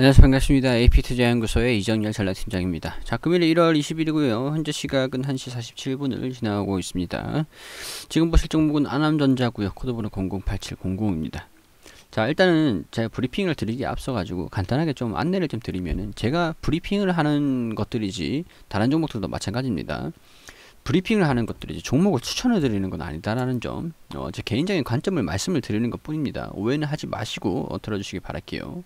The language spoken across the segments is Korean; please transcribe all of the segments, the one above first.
안녕하세요 반갑습니다. AP투자연구소의 이정열 전략팀장입니다. 자 금일 1월 20일이고요. 현재 시각은 1시 47분을 지나고 있습니다. 지금 보실 종목은 안암전자고요. 코드번호 008700입니다. 자 일단은 제가 브리핑을 드리기 앞서 가지고 간단하게 좀 안내를 좀 드리면은 제가 브리핑을 하는 것들이지 다른 종목들도 마찬가지입니다. 브리핑을 하는 것들이지 종목을 추천해 드리는 건 아니다라는 점, 어, 제 개인적인 관점을 말씀을 드리는 것 뿐입니다. 오해는 하지 마시고 어, 들어주시기 바랄게요.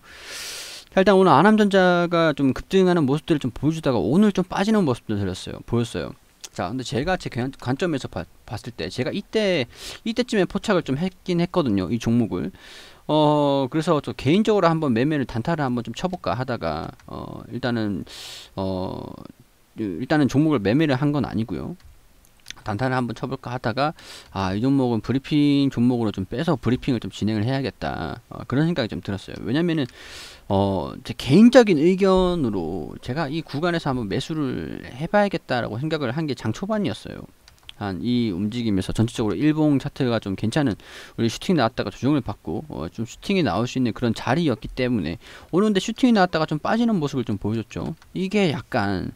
일단 오늘 아남전자가 좀 급등하는 모습들을 좀 보여주다가 오늘 좀 빠지는 모습도 들렸어요. 보였어요. 자, 근데 제가 제 관점에서 바, 봤을 때 제가 이때 이때쯤에 포착을 좀 했긴 했거든요. 이 종목을. 어 그래서 저 개인적으로 한번 매매를 단타를 한번 좀 쳐볼까 하다가 어 일단은 어 일단은 종목을 매매를 한 건 아니고요. 단타를 한번 쳐볼까 하다가 아 이 종목은 브리핑 종목으로 좀 빼서 브리핑을 좀 진행을 해야겠다 어, 그런 생각이 좀 들었어요 왜냐면은 어 제 개인적인 의견으로 제가 이 구간에서 한번 매수를 해봐야겠다라고 생각을 한 게 장초반이었어요 한이 움직임에서 전체적으로 일봉 차트가 좀 괜찮은 우리 슈팅 나왔다가 조정을 받고 어좀 슈팅이 나올 수 있는 그런 자리였기 때문에 오는데 슈팅이 나왔다가 좀 빠지는 모습을 좀 보여줬죠. 이게 약간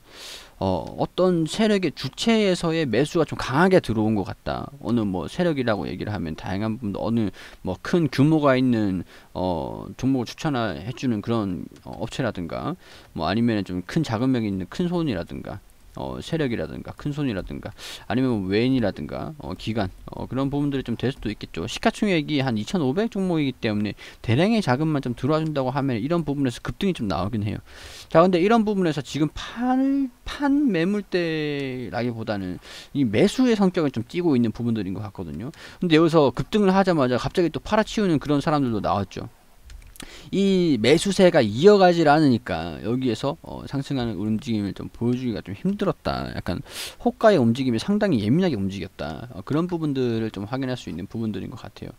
어, 어떤 세력의 주체에서의 매수가 좀 강하게 들어온 것 같다. 어느 뭐 세력이라고 얘기를 하면 다양한 분도 어느 뭐큰 규모가 있는 어, 종목을 추천해주는 그런 어, 업체라든가 뭐 아니면 좀 큰 자금력이 있는 큰 손이라든가 어, 세력이라든가 큰 손이라든가 아니면 외인이라든가 어, 기관 어, 그런 부분들이 좀 될 수도 있겠죠. 시가총액이 한2,500 종목이기 때문에 대량의 자금만 좀 들어와 준다고 하면 이런 부분에서 급등이 좀 나오긴 해요. 자, 근데 이런 부분에서 지금 판, 판 매물대라기보다는 이 매수의 성격을 좀띄고 있는 부분들인 것 같거든요. 근데 여기서 급등을 하자마자 갑자기 또 팔아치우는 그런 사람들도 나왔죠. 이 매수세가 이어가질 않으니까 여기에서 어, 상승하는 움직임을 좀 보여주기가 좀 힘들었다. 약간 호가의 움직임이 상당히 예민하게 움직였다. 어, 그런 부분들을 좀 확인할 수 있는 부분들인 것 같아요.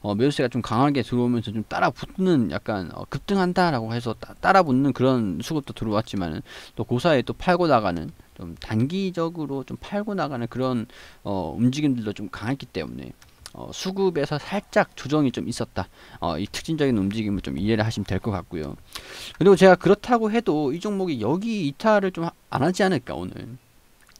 어, 매수세가 좀 강하게 들어오면서 좀 따라 붙는 약간 어, 급등한다라고 해서 따, 따라 붙는 그런 수급도 들어왔지만또 고사에 또 팔고 나가는 좀 단기적으로 좀 팔고 나가는 그런 어, 움직임들도 좀 강했기 때문에 어, 수급에서 살짝 조정이 좀 있었다. 어, 이 특징적인 움직임을 좀 이해를 하시면 될 것 같고요. 그리고 제가 그렇다고 해도 이 종목이 여기 이탈을 좀 안 하지 않을까 오늘.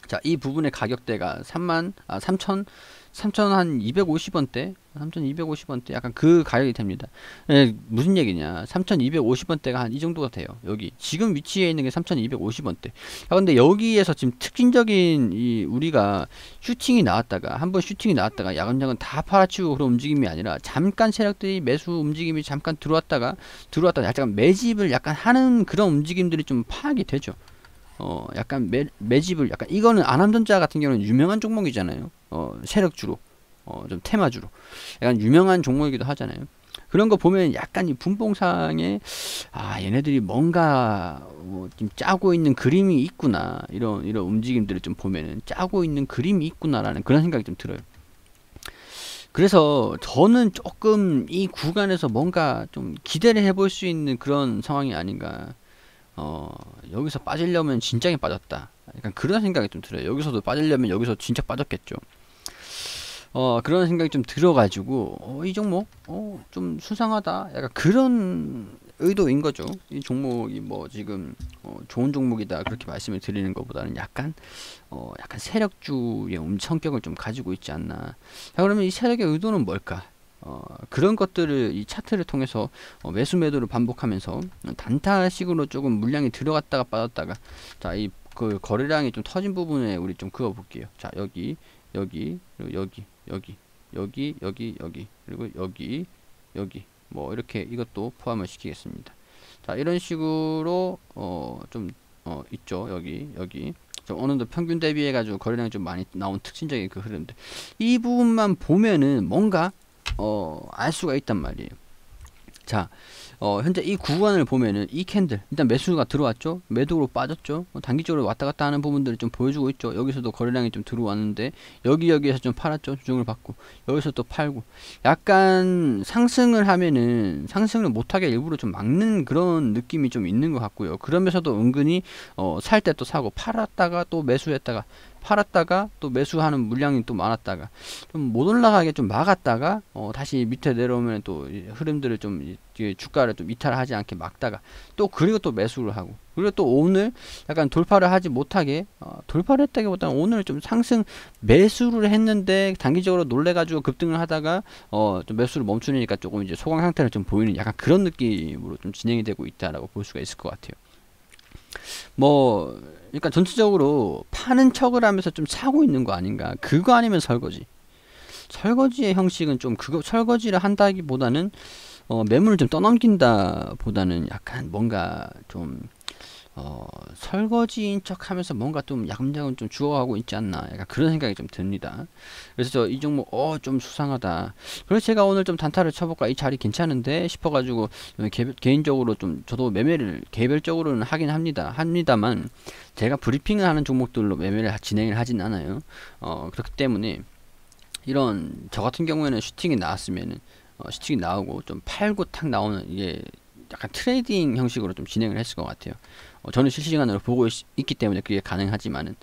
자, 이 부분의 가격대가 3만 아 3천 3천 한 250원대 3250원대 약간 그 가격이 됩니다 예, 무슨 얘기냐 3250원대가 한 이 정도가 돼요 여기 지금 위치에 있는 게 3250원대 아 근데 여기에서 지금 특징적인 이 우리가 슈팅이 나왔다가 한번 슈팅이 나왔다가 야금장은다 팔아치우고 그런 움직임이 아니라 잠깐 세력들이 매수 움직임이 잠깐 들어왔다가 들어왔다가 약간 매집을 약간 하는 그런 움직임들이 좀 파악이 되죠 어 약간 매, 매집을 약간 이거는 안암전자 같은 경우는 유명한 종목이잖아요 어 세력주로 어, 좀 테마주로 약간 유명한 종목이기도 하잖아요. 그런 거 보면 약간 이 분봉상에 아 얘네들이 뭔가 뭐좀 짜고 있는 그림이 있구나 이런 이런 움직임들을 좀 보면은 짜고 있는 그림이 있구나라는 그런 생각이 좀 들어요. 그래서 저는 조금 이 구간에서 뭔가 좀 기대를 해볼 수 있는 그런 상황이 아닌가. 어 여기서 빠지려면 진작에 빠졌다. 약간 그런 생각이 좀 들어요. 여기서도 빠지려면 여기서 진짜 빠졌겠죠. 어, 그런 생각이 좀 들어가지고 어, 이 종목 어, 좀 수상하다 약간 그런 의도인 거죠. 이 종목이 뭐 지금 어, 좋은 종목이다 그렇게 말씀을 드리는 것보다는 약간 어, 약간 세력주의 음성격을 좀 가지고 있지 않나. 자 그러면 이 세력의 의도는 뭘까? 어, 그런 것들을 이 차트를 통해서 어, 매수 매도를 반복하면서 단타식으로 조금 물량이 들어갔다가 빠졌다가 자 이 그 거래량이 좀 터진 부분에 우리 좀 그어볼게요. 자 여기 여기 그리고 여기 여기 여기 여기 여기 그리고 여기 여기 뭐 이렇게 이것도 포함을 시키겠습니다 자 이런 식으로 어 좀 어, 있죠 여기 여기 어느 정도 평균 대비해 가지고 거래량이 좀 많이 나온 특징적인 그 흐름들 이 부분만 보면은 뭔가 어 알 수가 있단 말이에요 자 어, 현재 이 구간을 보면은 이 캔들 일단 매수가 들어왔죠 매도로 빠졌죠 어, 단기적으로 왔다 갔다 하는 부분들을 좀 보여주고 있죠 여기서도 거래량이 좀 들어왔는데 여기 여기에서 좀 팔았죠 주정을 받고 여기서 또 팔고 약간 상승을 하면은 상승을 못하게 일부러 좀 막는 그런 느낌이 좀 있는 것 같고요 그러면서도 은근히 어, 살 때 또 사고 팔았다가 또 매수했다가 팔았다가 또 매수하는 물량이 또 많았다가 좀 못 올라가게 좀 막았다가 어 다시 밑에 내려오면 또 흐름들을 좀 주가를 좀 이탈하지 않게 막다가 또 그리고 또 매수를 하고 그리고 또 오늘 약간 돌파를 하지 못하게 어 돌파를 했다기보다는 오늘 좀 상승 매수를 했는데 단기적으로 놀래가지고 급등을 하다가 어 좀 매수를 멈추니까 조금 이제 소강 상태를 좀 보이는 약간 그런 느낌으로 좀 진행이 되고 있다라고 볼 수가 있을 것 같아요. 뭐 그러니까 전체적으로 파는 척을 하면서 좀 차고 있는 거 아닌가. 그거 아니면 설거지. 설거지의 형식은 좀 그거 설거지를 한다기보다는 어, 매물을 좀 떠넘긴다 보다는 약간 뭔가 좀 어, 설거지인 척 하면서 뭔가 좀 야금야금 좀주어가고 있지 않나 약간 그런 생각이 좀 듭니다 그래서 저이 종목 어 좀 수상하다 그래서 제가 오늘 좀 단타를 쳐볼까 이 자리 괜찮은데 싶어가지고 개, 개인적으로 좀 저도 매매를 개별적으로는 하긴 합니다 합니다만 제가 브리핑을 하는 종목들로 매매를 진행을 하진 않아요 어 그렇기 때문에 이런 저 같은 경우에는 슈팅이 나왔으면은 어, 슈팅이 나오고 좀 팔고 탁 나오는 이게 약간 트레이딩 형식으로 좀 진행을 했을 것 같아요. 어, 저는 실시간으로 보고 있, 기 때문에 그게 가능하지만은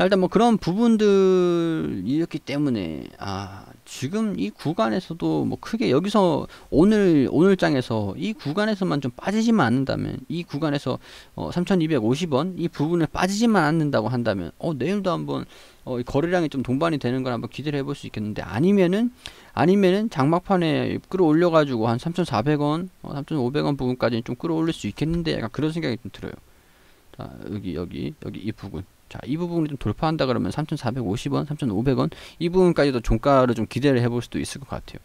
일단 뭐 그런 부분들이었기 때문에 아 지금 이 구간에서도 뭐 크게 여기서 오늘 오늘 장에서 이 구간에서만 좀 빠지지만 않는다면 이 구간에서 어, 3,250원 이부분에 빠지지만 않는다고 한다면 어 내일도 한번 어, 거래량이 좀 동반이 되는 걸 한번 기대를 해볼 수 있겠는데 아니면은 아니면은 장막판에 끌어올려 가지고 한 3,400원, 어, 3,500원 부분까지는 좀 끌어올릴 수 있겠는데 약간 그런 생각이 좀 들어요. 자, 여기 여기 여기 이 부분. 자, 이 부분을 좀 돌파한다 그러면 3,450원, 3,500원 이 부분까지도 종가를 좀 기대를 해볼 수도 있을 것 같아요.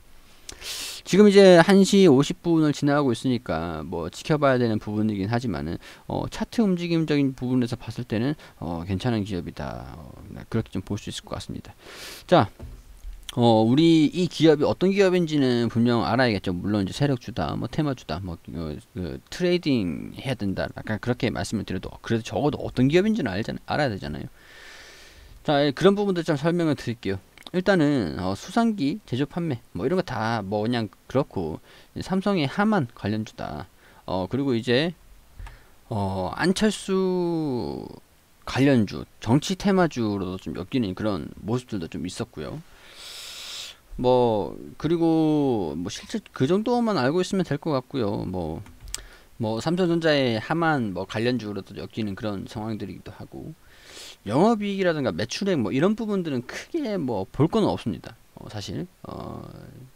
지금 이제 1시 50분을 지나가고 있으니까 뭐 지켜봐야 되는 부분이긴 하지만은 어, 차트 움직임적인 부분에서 봤을 때는 어, 괜찮은 기업이다. 어, 그렇게 좀 볼 수 있을 것 같습니다. 자, 어, 우리 이 기업이 어떤 기업인지는 분명 알아야겠죠. 물론 이제 세력주다, 뭐 테마주다, 뭐 그, 그, 트레이딩 해야 된다. 약간 그렇게 말씀을 드려도 그래도 적어도 어떤 기업인지는 알잖아, 알아야 되잖아요. 자, 예, 그런 부분도좀 설명을 드릴게요. 일단은 어, 수상기 제조 판매 뭐 이런 거 다 뭐 그냥 그렇고 삼성의 하만 관련주다. 어 그리고 이제 어 안철수 관련주 정치 테마주로도 좀 엮이는 그런 모습들도 좀 있었고요. 뭐 그리고 뭐 실제 그 정도만 알고 있으면 될 것 같고요. 뭐뭐 뭐, 뭐 삼성전자의 하만 뭐 관련주로도 엮이는 그런 상황들이기도 하고 영업이익이라든가 매출액 뭐 이런 부분들은 크게 뭐 볼 건 없습니다. 어, 사실 어,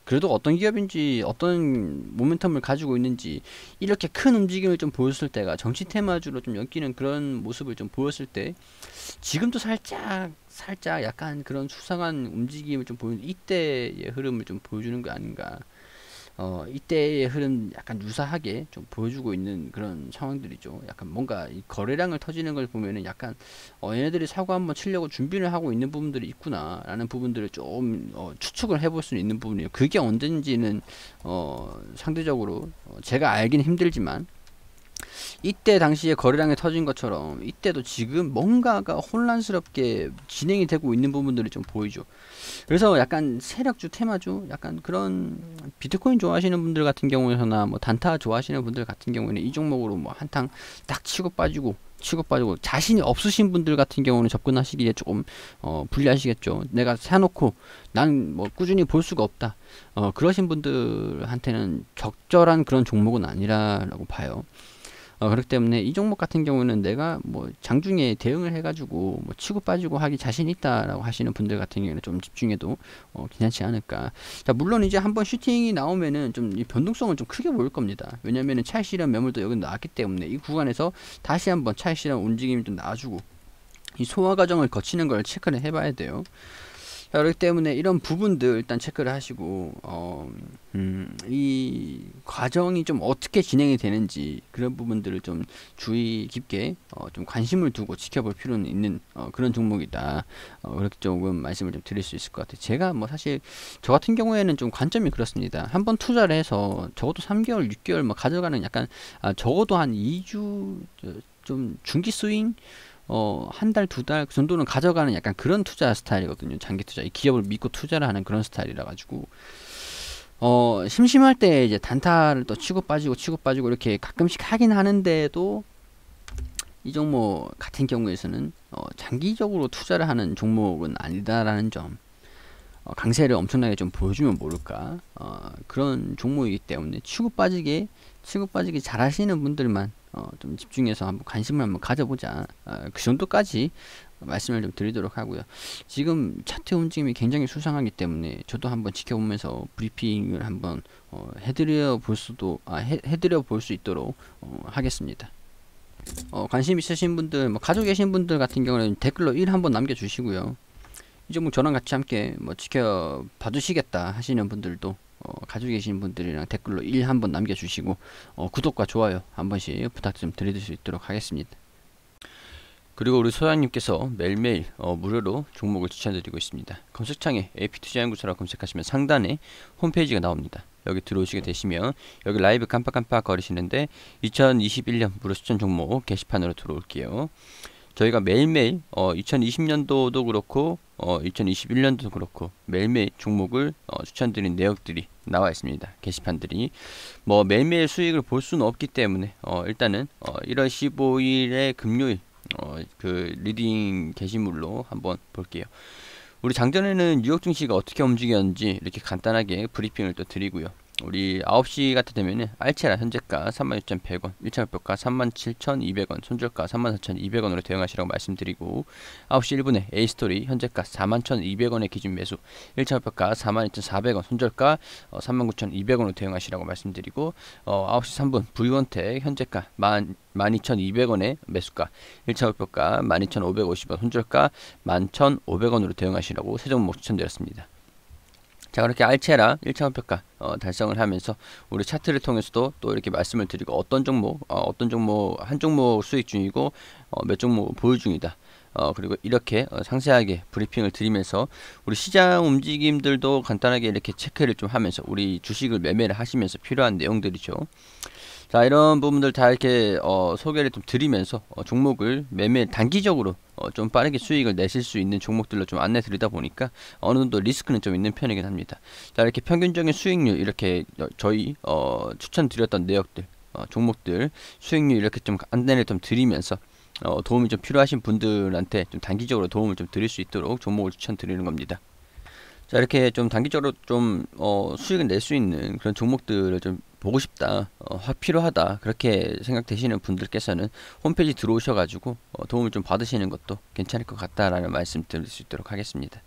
그래도 어떤 기업인지 어떤 모멘텀을 가지고 있는지 이렇게 큰 움직임을 좀 보였을 때가 정치 테마주로 좀 엮이는 그런 모습을 좀 보였을 때 지금도 살짝 살짝 약간 그런 수상한 움직임을 좀 보여 이때의 흐름을 좀 보여주는 거 아닌가 어 이때의 흐름 약간 유사하게 좀 보여주고 있는 그런 상황들이죠 약간 뭔가 이 거래량을 터지는 걸 보면은 약간 어 얘네들이 사고 한번 치려고 준비를 하고 있는 부분들이 있구나 라는 부분들을 좀 어, 추측을 해볼 수 있는 부분이에요 그게 언젠지는어 상대적으로 어, 제가 알긴 힘들지만 이때 당시에 거래량이 터진 것처럼 이때도 지금 뭔가가 혼란스럽게 진행이 되고 있는 부분들이 좀 보이죠. 그래서 약간 세력주 테마주 약간 그런 비트코인 좋아하시는 분들 같은 경우에서나 뭐 단타 좋아하시는 분들 같은 경우에는 이 종목으로 뭐 한탕 딱 치고 빠지고 치고 빠지고 자신이 없으신 분들 같은 경우는 접근하시기에 조금 어, 불리하시겠죠. 내가 사놓고 난 뭐 꾸준히 볼 수가 없다. 어, 그러신 분들한테는 적절한 그런 종목은 아니라라고 봐요. 어, 그렇기 때문에 이 종목 같은 경우는 내가 뭐 장중에 대응을 해가지고 뭐 치고 빠지고 하기 자신 있다라고 하시는 분들 같은 경우는 에좀 집중해도 어, 괜찮지 않을까. 자 물론 이제 한번 슈팅이 나오면은 좀 이 변동성은 좀 크게 보일 겁니다. 왜냐면은 차이 실현 매물도 여기 나왔기 때문에 이 구간에서 다시 한번 차이 실현 움직임이 좀 나와주고 이 소화 과정을 거치는 걸 체크를 해봐야 돼요. 그렇기 때문에 이런 부분들 일단 체크를 하시고 어, 음, 이 과정이 좀 어떻게 진행이 되는지 그런 부분들을 좀 주의 깊게 어, 좀 관심을 두고 지켜볼 필요는 있는 어, 그런 종목이다 어, 그렇게 조금 말씀을 좀 드릴 수 있을 것 같아요 제가 뭐 사실 저 같은 경우에는 좀 관점이 그렇습니다 한번 투자를 해서 적어도 3개월 6개월 뭐 가져가는 약간 아, 적어도 한 2주 좀 중기 스윙 어, 한 달, 두 달, 그 정도는 가져가는 약간 그런 투자 스타일이거든요. 장기 투자. 이 기업을 믿고 투자를 하는 그런 스타일이라 가지고. 어, 심심할 때 이제 단타를 또 치고 빠지고 치고 빠지고 이렇게 가끔씩 하긴 하는데도 이 종목 뭐 같은 경우에서는 어, 장기적으로 투자를 하는 종목은 아니다라는 점 어, 강세를 엄청나게 좀 보여주면 모를까 어, 그런 종목이기 때문에 치고 빠지게 치고 빠지기 잘하시는 분들만 어, 좀 집중해서 한번 관심을 한번 가져보자. 어, 그 정도까지 말씀을 좀 드리도록 하고요. 지금 차트 움직임이 굉장히 수상하기 때문에 저도 한번 지켜보면서 브리핑을 한번 어, 해드려 볼 수도 아, 해, 해드려 볼 수 있도록 어, 하겠습니다. 어, 관심 있으신 분들, 뭐 가지고 계신 분들 같은 경우는 댓글로 일 한번 남겨주시고요. 이 종목 뭐 저랑 같이 함께 뭐 지켜봐 주시겠다 하시는 분들도 어, 가지고 계신 분들이랑 댓글로 1 한번 남겨주시고 어, 구독과 좋아요 한 번씩 부탁 좀 드릴 수 있도록 하겠습니다. 그리고 우리 소장님께서 매일매일 어, 무료로 종목을 추천드리고 있습니다. 검색창에 AP투자연구소라 검색하시면 상단에 홈페이지가 나옵니다. 여기 들어오시게 되시면 여기 라이브 깜빡깜빡 거리시는데 2021년 무료 추천 종목 게시판으로 들어올게요. 저희가 매일매일 어, 2020년도도 그렇고 어, 2021년도도 그렇고 매일매일 종목을 어, 추천드린 내역들이 나와 있습니다. 게시판들이 뭐 매일매일 수익을 볼 수는 없기 때문에 어, 일단은 어, 1월 15일에 금요일 어, 그 리딩 게시물로 한번 볼게요. 우리 장전에는 뉴욕 증시가 어떻게 움직였는지 이렇게 간단하게 브리핑을 또 드리고요. 우리 9시 같은 되면은 알체라 현재가 36,100원, 1차 목표가 37,200원, 손절가 34,200원으로 대응하시라고 말씀드리고 9시 1분에 A스토리 현재가 41,200원의 기준 매수, 1차 목표가 42,400원, 손절가 어, 39,200원으로 대응하시라고 말씀드리고 어, 9시 3분 V원택 현재가 1 12,200원의 매수가, 1차 목표가 12,550원, 손절가 11,500원으로 대응하시라고 세종 목추천드렸습니다. 자 그렇게 알체라 1차 원평가 어, 달성을 하면서 우리 차트를 통해서도 또 이렇게 말씀을 드리고 어떤 종목 어, 떤 종목 한 종목 수익 중이고 어, 몇 종목 보유 중이다 어, 그리고 이렇게 어, 상세하게 브리핑을 드리면서 우리 시장 움직임들도 간단하게 이렇게 체크를 좀 하면서 우리 주식을 매매를 하시면서 필요한 내용들이죠 자 이런 부분들 다 이렇게 어, 소개를 좀 드리면서 어, 종목을 매매 단기적으로 어, 좀 빠르게 수익을 내실 수 있는 종목들로 좀 안내 드리다 보니까 어느 정도 리스크는 좀 있는 편이긴 합니다. 자 이렇게 평균적인 수익률 이렇게 저희 어, 추천드렸던 내역들 어, 종목들 수익률 이렇게 좀 안내를 좀 드리면서 어, 도움이 좀 필요하신 분들한테 좀 단기적으로 도움을 좀 드릴 수 있도록 종목을 추천드리는 겁니다. 자 이렇게 좀 단기적으로 좀 수익을 낼 수 있는 그런 종목들을 좀 보고 싶다, 어, 필요하다 그렇게 생각되시는 분들께서는 홈페이지 들어오셔가지고 어, 도움을 좀 받으시는 것도 괜찮을 것 같다라는 말씀 드릴 수 있도록 하겠습니다.